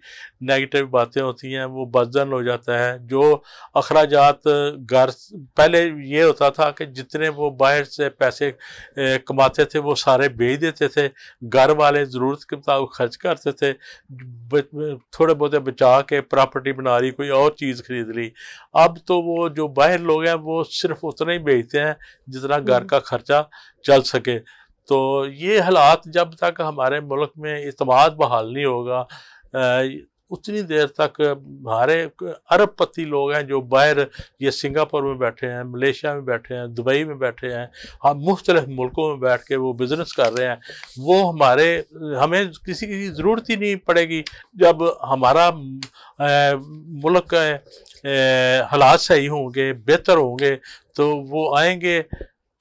नेगेटिव बातें होती हैं वो बदजन हो जाता है जो अखराज घर पहले ये होता था कि जितने वो बाहर से पैसे कमाते थे वो सारे बेच देते थे घर वाले ज़रूरत के मुताबिक खर्च करते थे थोड़े बहुत बचा के प्रॉपर्टी बना ली कोई और चीज़ खरीद ली अब तो वो जो बाहर लोग हैं वो सिर्फ उतना ही बेचते हैं तरह घर हम्म। का खर्चा चल सके तो ये हालात जब तक हमारे मुल्क में इतमाद बहाल नहीं होगा उतनी देर तक हमारे अरबपति लोग हैं जो बाहर ये सिंगापुर में बैठे हैं मलेशिया में बैठे हैं दुबई में बैठे हैं हम मुख्तलिफ मुल्कों में बैठ के वो बिज़नेस कर रहे हैं वो हमारे हमें किसी की ज़रूरत ही नहीं पड़ेगी जब हमारा मुल्क हालात सही होंगे बेहतर होंगे तो वो आएंगे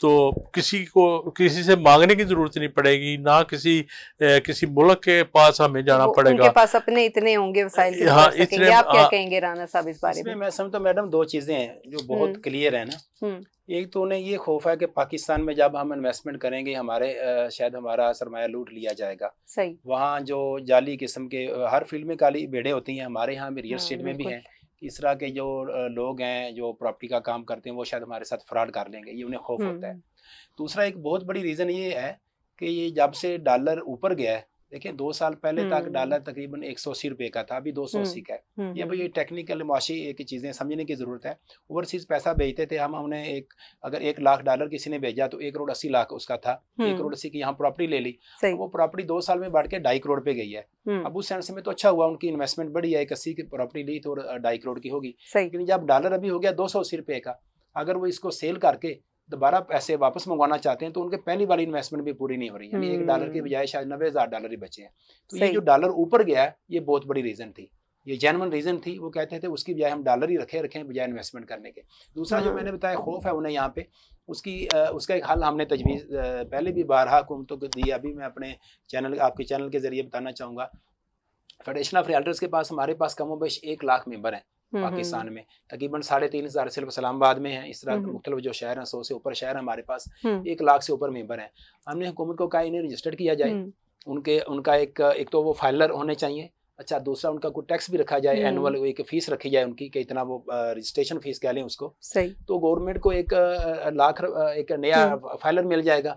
तो किसी को किसी से मांगने की जरूरत नहीं पड़ेगी ना किसी ए, किसी मुल्क के पास हमें जाना पड़ेगा उनके पास अपने इतने होंगे वसाइल हाँ, इतने आप क्या हाँ। कहेंगे राणा साहब इस बारे में मैं समझता तो मैडम दो चीजें हैं जो बहुत क्लियर हम्म। है ना हम्म। एक तो उन्हें ये खौफ है कि पाकिस्तान में जब हम इन्वेस्टमेंट करेंगे हमारे शायद हमारा सरमाया लूट लिया जाएगा सही वहाँ जो जाली किस्म के हर फील्ड में काली भेड़े होती हैं हमारे यहाँ भी रियल स्टेट हाँ, में भी हैं इस तरह के जो लोग हैं जो प्रॉपर्टी का काम करते हैं वो शायद हमारे साथ फ्रॉड कर लेंगे ये उन्हें खौफ होता है हम्म। दूसरा एक बहुत बड़ी रीज़न ये है कि ये जब से डॉलर ऊपर गया है देखिए दो साल पहले तक डॉलर हम्म। तकरीबन एक सौ अस्सी रुपये का था अभी दो सौ हम्म, अस्सी का है हम्म, ये भाई ये टेक्निकल माशी की चीज़ें समझने की ज़रूरत है ओवरसीज पैसा भेजते थे हम हमने एक अगर एक लाख डॉलर किसी ने भेजा तो एक करोड़ अस्सी लाख उसका था एक करोड़ अस्सी की यहाँ प्रॉपर्टी ले ली वो प्रॉपर्टी दो साल में बढ़ के ढाई करोड़ पे गई है अब उस सेंस में तो अच्छा हुआ उनकी इन्वेस्टमेंट बढ़ी है एक अस्सी की प्रॉपर्टी ली तो ढाई करोड़ की होगी लेकिन जब डॉलर अभी हो गया दो सौ अस्सी रुपये का अगर वो इसको सेल करके दोबारा पैसे वापस मंगवाना चाहते हैं तो उनके पहली वाली इन्वेस्टमेंट भी पूरी नहीं हो रही यानी एक डॉलर की हम्म। बजाय शायद नब्बे हज़ार डॉलर ही बचे हैं तो ये जो डॉलर ऊपर गया है ये बहुत बड़ी रीज़न थी ये जेनवन रीज़न थी वो कहते थे उसकी बजाय हम डॉलर ही रखे रखें बजाय इन्वेस्टमेंट करने के दूसरा जो मैंने बताया हम्म। खौफ है उन्हें यहाँ पे उसकी उसका एक हल हमने तजवीज़ पहले भी बारहा हुकूमतों को दी अभी मैं अपने चैनल आपके चैनल के ज़रिए बताना चाहूँगा फेडरेशन ऑफ रियल्टर्स के पास हमारे पास कमोबेश एक लाख मेम्बर हैं हम्म, पाकिस्तान हम्म। में तकरीबन साढ़े तीन हजार सिर्फ इस्लामाबाद में है इस तरह हम्म, मुख्तलिफ जो शहर हैं सौ से ऊपर शहर हमारे पास एक लाख से ऊपर मेम्बर हैं हमने हुकूमत को कहा इन्हें रजिस्टर्ड किया जाए उनके उनका एक एक तो वो फाइलर होने चाहिए अच्छा दूसरा उनका कोई टैक्स भी रखा जाए एनुअल एक फीस रखी जाए उनकी कि इतना वो रजिस्ट्रेशन फीस कह लें उसको सही तो गवर्नमेंट को एक लाख एक नया फाइलर मिल जाएगा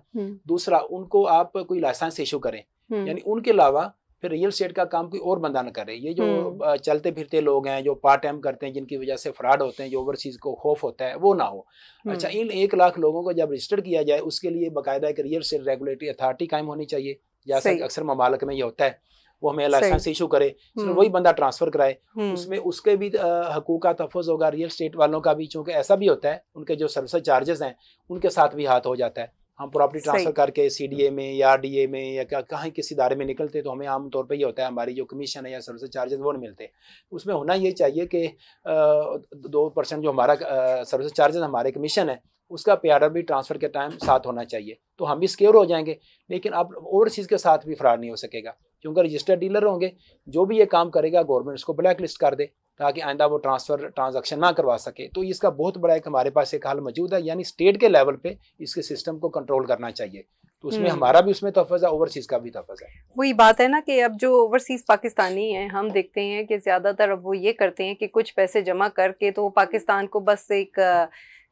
दूसरा उनको आप कोई लाइसेंस इशू करें यानी उनके अलावा फिर रियल स्टेट का काम कोई और बंदा ना करे ये जो हम्म। चलते फिरते लोग हैं जो पार्ट टाइम करते हैं जिनकी वजह से फ्रॉड होते हैं जो ओवरसीज को खौफ होता है वो ना हो अच्छा हम्म। इन एक लाख लोगों को जब रजिस्टर किया जाए उसके लिए बाकायदा एक रियल स्टेट रेगुलेटरी अथॉरिटी कायम होनी चाहिए जैसे अक्सर ममालक में ये होता है वो हमें लाइसेंस इशू करे हम्म। वही बंदा ट्रांसफर कराए उसमें उसके भी हकूक का तहफ़ होगा रियल स्टेट वालों का भी चूंकि ऐसा भी होता है उनके जो सर्विस चार्जेस हैं उनके साथ भी हाथ हो जाता है हम प्रॉपर्टी ट्रांसफर करके सीडीए में या आरडीए में या कहीं किसी दायरे में निकलते तो हमें आमतौर पर ये होता है हमारी जो कमीशन है या सर्विस चार्जेस वो नहीं मिलते उसमें होना ये चाहिए कि दो परसेंट जो हमारा सर्विस चार्जेस हमारे कमीशन है उसका पे आर्डर भी ट्रांसफ़र के टाइम साथ होना चाहिए तो हम भी सिक्योर हो जाएंगे लेकिन अब ओवरसीज़ के साथ भी फ्रॉड नहीं हो सकेगा क्योंकि रजिस्टर्ड डीलर होंगे जो भी ये काम करेगा गवर्नमेंट उसको ब्लैक लिस्ट कर दे ताकि आइंदा वो ट्रांसफ़र ट्रांजेक्शन ना करवा सके तो इसका बहुत बड़ा एक हमारे पास एक हाल मौजूद है यानी स्टेट के लेवल पे इसके सिस्टम को कंट्रोल करना चाहिए तो उसमें हम्म। हमारा भी उसमें तहफ़ है ओवरसीज़ का भी तहफ़ है वही बात है ना कि अब जो ओवरसीज़ पाकिस्तानी हैं हम देखते हैं कि ज़्यादातर अब वो ये करते हैं कि कुछ पैसे जमा करके तो पाकिस्तान को बस एक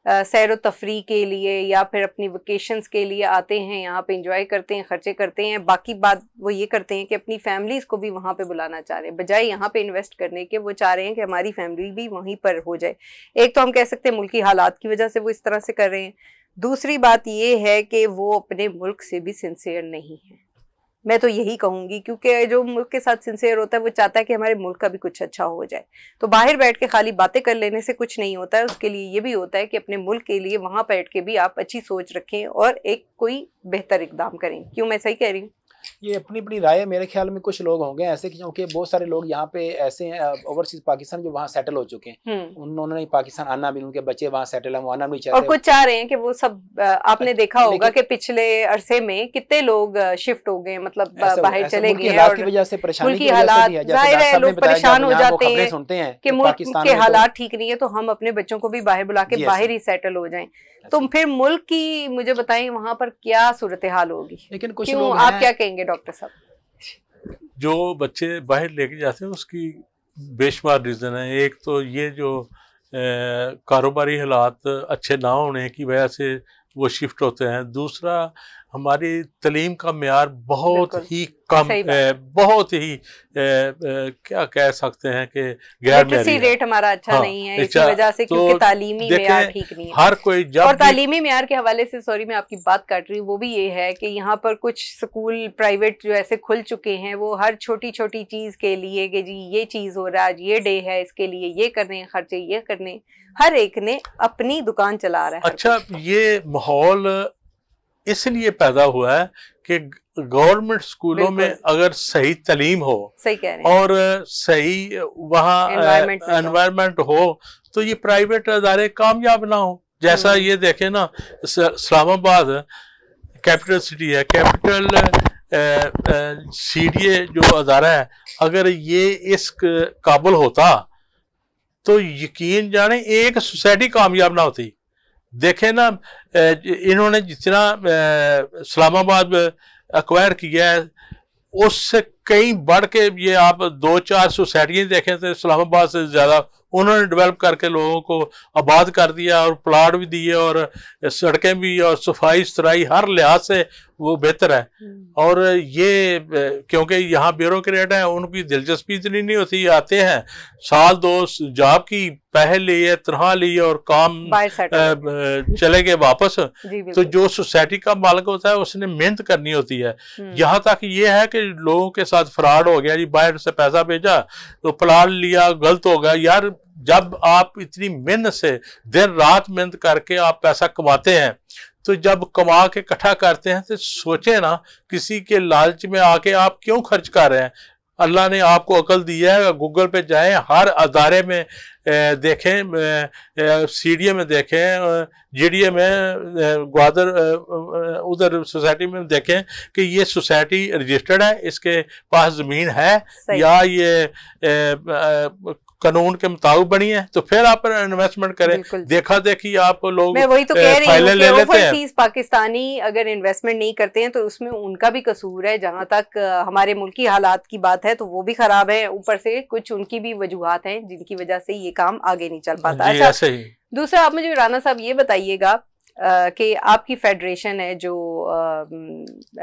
सैर तफरी के लिए या फिर अपनी वेकेशंस के लिए आते हैं यहाँ पे इंजॉय करते हैं खर्चे करते हैं बाकी बात वो ये करते हैं कि अपनी फैमिलीज़ को भी वहाँ पे बुलाना चाह रहे हैं बजाय यहाँ पे इन्वेस्ट करने के वो चाह रहे हैं कि हमारी फैमिली भी वहीं पर हो जाए एक तो हम कह सकते हैं मुल्की हालात की वजह से वो इस तरह से कर रहे हैं दूसरी बात ये है कि वो अपने मुल्क से भी सिंसेयर नहीं है मैं तो यही कहूंगी क्योंकि जो मुल्क के साथ सिंसियर होता है वो चाहता है कि हमारे मुल्क का भी कुछ अच्छा हो जाए तो बाहर बैठ के खाली बातें कर लेने से कुछ नहीं होता है उसके लिए ये भी होता है कि अपने मुल्क के लिए वहां बैठ के भी आप अच्छी सोच रखें और एक कोई बेहतर इकदाम करें क्यों मैं सही कह रही हूँ ये अपनी अपनी राय मेरे ख्याल में कुछ लोग होंगे ऐसे क्योंकि बहुत सारे लोग यहाँ पे ऐसे हैं ओवरसीज पाकिस्तान जो वहाँ सेटल हो चुके हैं हम्म। उन्होंने पाकिस्तान आना भी उनके बच्चे वहाँ सेटल है वो आना भी चाहते और कुछ चाह रहे हैं कि वो सब आपने देखा होगा कि पिछले अरसे में कितने लोग शिफ्ट हो गए मतलब बाहर चले गए वजह से परेशानी परेशान हो जाते हैं सुनते हैं कि मुल्क के तो हालात ठीक नहीं है तो हम अपने बच्चों को भी बाहर बुला के बाहर ही सेटल हो जाए तो फिर मुल्क की मुझे बताएं वहाँ पर क्या सूरत हाल होगी लेकिन कुछ आप क्या कहेंगे देंगे डॉक्टर साहब जो बच्चे बाहर लेके जाते हैं उसकी बेशुमार रीज़न है एक तो ये जो कारोबारी हालात अच्छे ना होने की वजह से वो शिफ्ट होते हैं दूसरा हमारी तलीम का मैार बहुत ही कम है बहुत ही ए, ए, क्या कह सकते हैं कि गैर रेट हमारा अच्छा हाँ, नहीं है इसी अच्छा, वजह से तो क्योंकि तालीमी मैार ठीक नहीं है हर कोई जब और तालीमी मैार के हवाले से सॉरी मैं आपकी बात काट रही हूँ वो भी ये है कि यहाँ पर कुछ स्कूल प्राइवेट जो ऐसे खुल चुके हैं वो हर छोटी छोटी चीज़ के लिए कि जी ये चीज़ हो रहा है आज ये डे है इसके लिए ये करने खर्चे ये करने हर एक ने अपनी दुकान चला रहा है अच्छा ये माहौल इसलिए पैदा हुआ है कि गवर्नमेंट स्कूलों में अगर सही तलीम हो सही कह रहे और सही वहाँ एनवायरमेंट हो तो ये प्राइवेट अदारे कामयाब ना हो जैसा हम्म। ये देखे ना इस्लामाबाद कैपिटल सिटी है कैपिटल सी डी ए जो अदारा है अगर ये इस काबुल होता तो यकीन जाने एक सोसाइटी कामयाब ना होती देखे ना इन्होंने जितना इस्लामाबाद अक्वायर किया है उससे कहीं बढ़ के ये आप दो चार सोसाइटियाँ देखें तो इस्लामाबाद से ज़्यादा उन्होंने डेवलप करके लोगों को आबाद कर दिया और प्लाट भी दिए और सड़कें भी और सफाई सुथराई हर लिहाज से वो बेहतर है हम्म। और ये क्योंकि यहाँ ब्यूरोट है उनकी दिलचस्पी इतनी नहीं होती आते हैं साल दो जॉब की पहल लिए तनखा लिए और काम चले गए वापस तो जो सोसाइटी का मालिक होता है उसने मेहनत करनी होती है हम्म। यहाँ तक ये है कि लोगों के साथ फ्रॉड हो गया जी बाहर से पैसा भेजा तो प्लान लिया गलत हो गया यार जब आप इतनी मेहनत से दिन रात मेहनत करके आप पैसा कमाते हैं तो जब कमा के इकट्ठा करते हैं तो सोचे ना किसी के लालच में आके आप क्यों खर्च कर रहे हैं अल्लाह ने आपको अकल दी है गूगल पे जाएं हर अदारे में देखें ए में देखें ए में ग्वादर उधर सोसाइटी में देखें कि ये सोसाइटी रजिस्टर्ड है इसके पास ज़मीन है या ये कानून के मुताबिक बनी है तो फिर आप इन्वेस्टमेंट करें देखा देखी आप लोग मैं वही तो कह रही ले लेते हैं पाकिस्तानी अगर इन्वेस्टमेंट नहीं करते हैं तो उसमें उनका भी कसूर है जहाँ तक हमारे मुल्क की हालात की बात है तो वो भी खराब है ऊपर से कुछ उनकी भी वजूहत है जिनकी वजह से ये काम आगे नहीं चल पाता अच्छा, है दूसरा आप मुझे राना साहब ये बताइएगा कि आपकी फेडरेशन है जो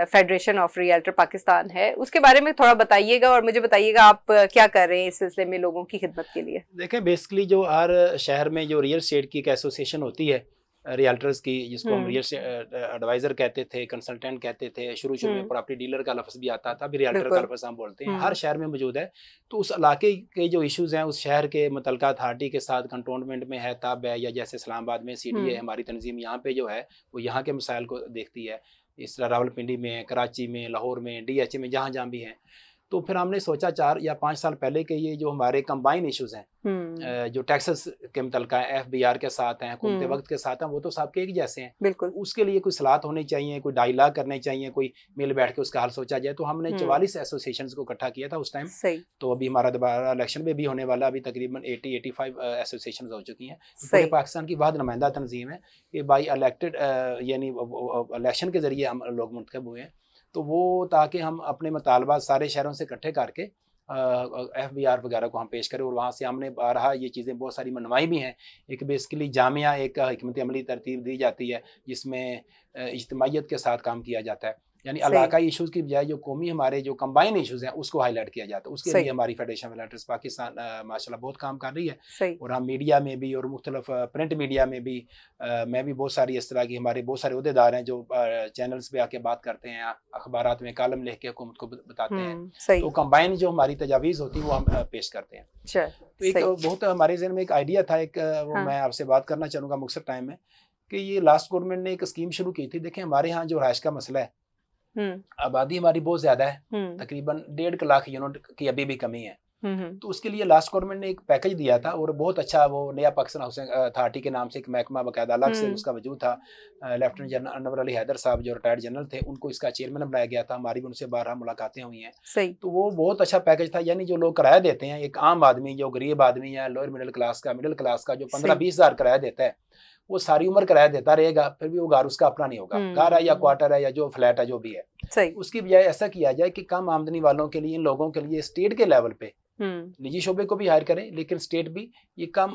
फेडरेशन ऑफ रियल्टर पाकिस्तान है उसके बारे में थोड़ा बताइएगा और मुझे बताइएगा आप क्या कर रहे हैं इस सिलसिले में लोगों की खिदमत के लिए देखें बेसिकली जो हर शहर में जो रियल स्टेट की एक एसोसिएशन होती है रियल्टर्स की जिसको हम रियल हम्म। एडवाइजर कहते थे कंसल्टेंट कहते थे शुरू शुरू में प्रॉपर्टी हम्म। डीलर का लफ्ज़ भी आता था अभी रियल्टर का लफ्ज़ हम बोलते हैं हर हम्म। शहर में मौजूद है तो उस इलाके के जो इशूज़ हैं उस शहर के मुतलक अथार्टी के साथ कंटोनमेंट में है ताब है या जैसे इस्लामाबाद में सी है हमारी तंजीम यहाँ पे जो है वो यहाँ के मसाइल को देखती है इस तरह रावलपिंडी में कराची में लाहौर में डी एच में जहाँ जहाँ भी हैं तो फिर हमने सोचा चार या पाँच साल पहले के ये जो हमारे कंबाइन इश्यूज हैं हम्म। जो टैक्सेस के मुतलका एफ बी आर के साथ हैं हुकूमत हम्म। वक्त के साथ हैं वो तो सबके एक जैसे हैं बिल्कुल तो उसके लिए कोई सलाह तो होनी चाहिए कोई डायलॉग करने चाहिए कोई मिल बैठ के उसका हल सोचा जाए तो हमने हम्म। चवालीस एसोसिएशन को इकट्ठा किया था उस टाइम तो अभी हमारा दोबारा इलेक्शन में भी होने वाला अभी तकरीबन एटी एटी फाइव एसोसिएशन हो चुकी हैं तो पूरे पाकिस्तान की बहुत नुमाइंदा तनजीम है कि बाई इलेक्टेड यानी इलेक्शन के जरिए हम लोग मुंतब हुए हैं तो वो ताकि हम अपने मतालबा सारे शहरों से इकट्ठे करके एफ बी आर वगैरह को हम पेश करें और वहाँ से हमने रहा ये चीज़ें बहुत सारी मनवाई भी हैं एक बेसिकली जामिया एक हमत अमली तरतीब दी जाती है जिसमें इजतमाहीत के साथ काम किया जाता है यानी इलाका इशूज़ की बजाय जो कौमी हमारे जो कंबाइन इशूज़ हैं उसको हाईलाइट किया जाता है उसके लिए हमारी फेडरेशन ऑफ पाकिस्तान माशा बहुत काम कर रही है और हम मीडिया में भी और मुख्तलिफ प्रिंट मीडिया में भी आ, मैं भी बहुत सारी इस तरह की हमारे बहुत सारे अहदेदार हैं जो चैनल्स पर आके बात करते हैं अखबार में कालम लिख के हुकूमत को बताते हैं हम्म, तो कम्बाइन जो हमारी तजावीज़ होती है वो हम पेश करते हैं तो एक बहुत हमारे जहन में एक आइडिया था एक वो हाँ। मैं आपसे बात करना चाहूँगा मुख्तर टाइम में कि ये लास्ट गवर्नमेंट ने एक स्कीम शुरू की थी देखें हमारे यहाँ जो रहायश का मसला है हम्म। आबादी हमारी बहुत ज्यादा है हम्म। तकरीबन डेढ़ लाख यूनिट की अभी भी कमी है हम्म, तो उसके लिए लास्ट गवर्नमेंट ने एक पैकेज दिया था और बहुत अच्छा वो नया पाकिस्तान हाउसिंग अथॉरिटी के नाम से एक महकमा बकायदा अलग से उसका वजूद था लेफ्टिनेंट जनरल अनवर अली हैदर साहब जो रिटायर्ड जनरल थे उनको इसका चेयरमैन बनाया गया था हमारी भी उनसे बारह मुलाकातें हुई हैं तो वो बहुत अच्छा पैकेज था यानी जो लोग किराया देते हैं एक आम आदमी जो गरीब आदमी है लोअर मिडिल क्लास का मिडिल क्लास का जो पंद्रह बीस हज़ार किराया देता है वो सारी उम्र किराया देता रहेगा फिर भी वो घर उसका अपना नहीं होगा हम्म, घर है या हम्म। क्वार्टर है या जो फ्लैट है जो भी है उसकी बजाय ऐसा किया जाए कि कम आमदनी वालों के लिए इन लोगों के लिए स्टेट के लेवल पे हम्म। निजी शोबे को भी हायर करें लेकिन स्टेट भी ये कम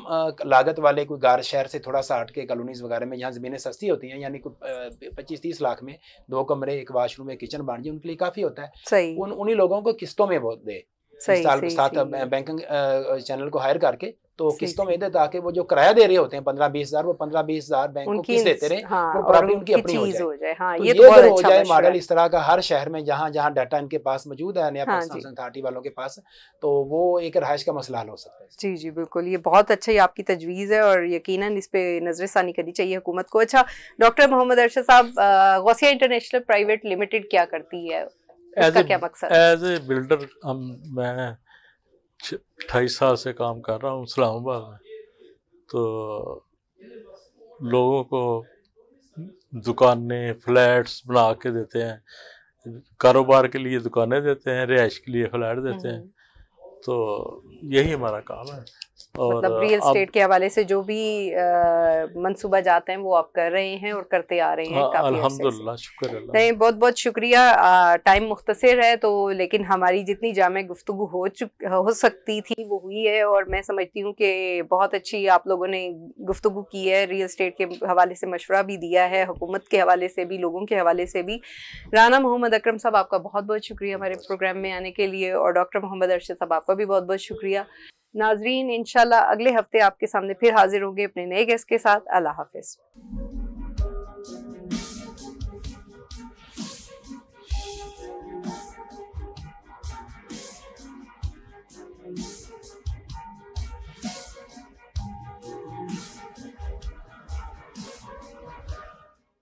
लागत वाले कोई गार शहर से थोड़ा सा हट के कॉलोनीज वगैरह में जहाँ ज़मीनें सस्ती होती हैं यानी कोई पच्चीस तीस लाख में दो कमरे एक वाशरूम एक किचन बन जाए उनके लिए काफ़ी होता है उन उन्हीं लोगों को किस्तों में वो दे साल साथ बैंकिंग चैनल को हायर करके तो किस्तों में ताकि वो जो किराया दे रहे होते हैं पंद्रह बीस हजार वो पंद्रह बीस हजार बैंक को किस्त देते रहे हाँ, वो प्रॉब्लम उनकी अपनी हो जाए, हो जाए हाँ, तो ये, तो ये अगर हो अच्छा जाए मॉडल इस तरह का हर शहर में जहाँ जहाँ डाटा इनके पास मौजूद है नया हाँ अथॉरिटी वालों के पास तो वो एक रहायश का मसला हल हो सकता है जी जी बिल्कुल ये बहुत अच्छी आपकी तजवीज़ है और यकीन इस पर नजर सानी करनी चाहिए हुकूमत को अच्छा डॉक्टर मोहम्मद अरशद साहब गौसिया इंटरनेशनल प्राइवेट लिमिटेड क्या करती है एज एज ए बिल्डर हम मैं अठाईस साल से काम कर रहा हूँ इस्लामाबाद में तो लोगों को दुकानें फ्लैट्स बना के देते हैं कारोबार के लिए दुकानें देते हैं रिहाइश के लिए फ्लैट देते हैं हम्म। तो यही हमारा काम है और मतलब रियल स्टेट के हवाले से जो भी मनसूबा जाते हैं वो आप कर रहे हैं और करते आ रहे हैं हाँ, अल्हम्दुलिल्लाह शुक्र नहीं बहुत बहुत शुक्रिया टाइम मुख्तर है तो लेकिन हमारी जितनी जाम गुफ्तु हो चुक हो सकती थी वो हुई है और मैं समझती हूँ कि बहुत अच्छी आप लोगों ने गुफ्तु की है रियल स्टेट के हवाले से मशवरा भी दिया है हुकूमत के हवाले से भी लोगों के हवाले से भी राना मोहम्मद अक्रम साहब आपका बहुत बहुत शुक्रिया हमारे प्रोग्राम में आने के लिए और डॉक्टर मोहम्मद अरशद साहब आपका भी बहुत बहुत शुक्रिया नाजरीन इनशाला अगले हफ्ते आपके सामने फिर हाजिर होंगे अपने नए गेस्ट के साथ अल्लाह हाफिज़